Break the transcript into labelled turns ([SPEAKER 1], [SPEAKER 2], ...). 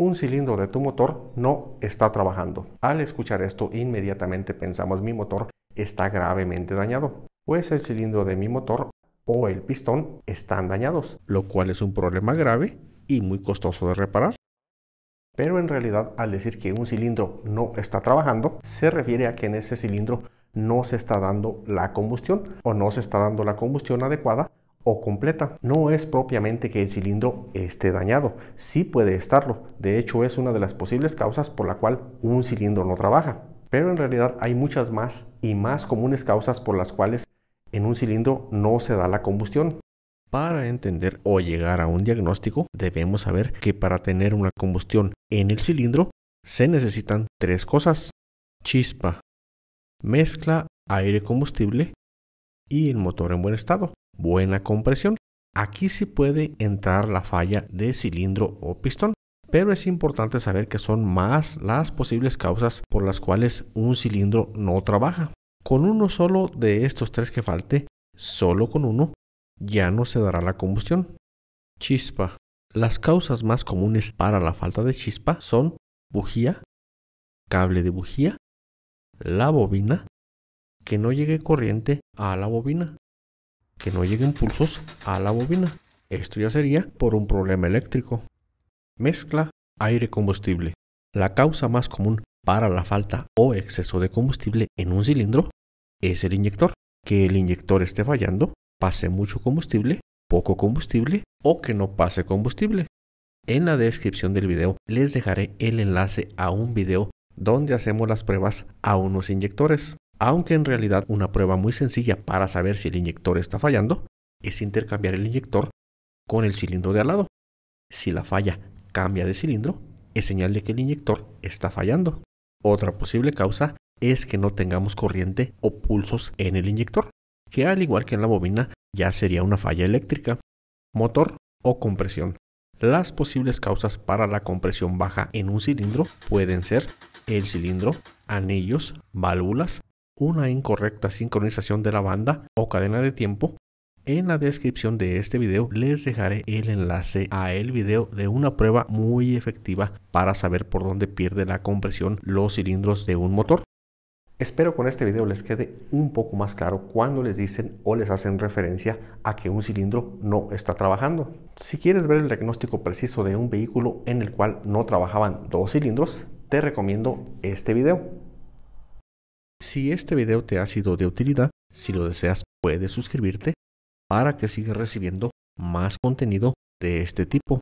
[SPEAKER 1] un cilindro de tu motor no está trabajando. Al escuchar esto, inmediatamente pensamos mi motor está gravemente dañado, pues el cilindro de mi motor o el pistón están dañados, lo cual es un problema grave y muy costoso de reparar. Pero en realidad, al decir que un cilindro no está trabajando, se refiere a que en ese cilindro no se está dando la combustión o no se está dando la combustión adecuada o completa. No es propiamente que el cilindro esté dañado, sí puede estarlo, de hecho es una de las posibles causas por la cual un cilindro no trabaja, pero en realidad hay muchas más y más comunes causas por las cuales en un cilindro no se da la combustión. Para entender o llegar a un diagnóstico, debemos saber que para tener una combustión en el cilindro se necesitan tres cosas. Chispa, mezcla, aire combustible y el motor en buen estado buena compresión. Aquí sí puede entrar la falla de cilindro o pistón, pero es importante saber que son más las posibles causas por las cuales un cilindro no trabaja. Con uno solo de estos tres que falte, solo con uno, ya no se dará la combustión. Chispa. Las causas más comunes para la falta de chispa son bujía, cable de bujía, la bobina, que no llegue corriente a la bobina que no lleguen pulsos a la bobina. Esto ya sería por un problema eléctrico. Mezcla aire-combustible. La causa más común para la falta o exceso de combustible en un cilindro es el inyector. Que el inyector esté fallando, pase mucho combustible, poco combustible o que no pase combustible. En la descripción del video les dejaré el enlace a un video donde hacemos las pruebas a unos inyectores aunque en realidad una prueba muy sencilla para saber si el inyector está fallando es intercambiar el inyector con el cilindro de al lado. Si la falla cambia de cilindro, es señal de que el inyector está fallando. Otra posible causa es que no tengamos corriente o pulsos en el inyector, que al igual que en la bobina ya sería una falla eléctrica, motor o compresión. Las posibles causas para la compresión baja en un cilindro pueden ser el cilindro, anillos, válvulas, una incorrecta sincronización de la banda o cadena de tiempo, en la descripción de este video les dejaré el enlace a el video de una prueba muy efectiva para saber por dónde pierde la compresión los cilindros de un motor. Espero con este video les quede un poco más claro cuando les dicen o les hacen referencia a que un cilindro no está trabajando. Si quieres ver el diagnóstico preciso de un vehículo en el cual no trabajaban dos cilindros, te recomiendo este video. Si este video te ha sido de utilidad, si lo deseas puedes suscribirte para que sigas recibiendo más contenido de este tipo.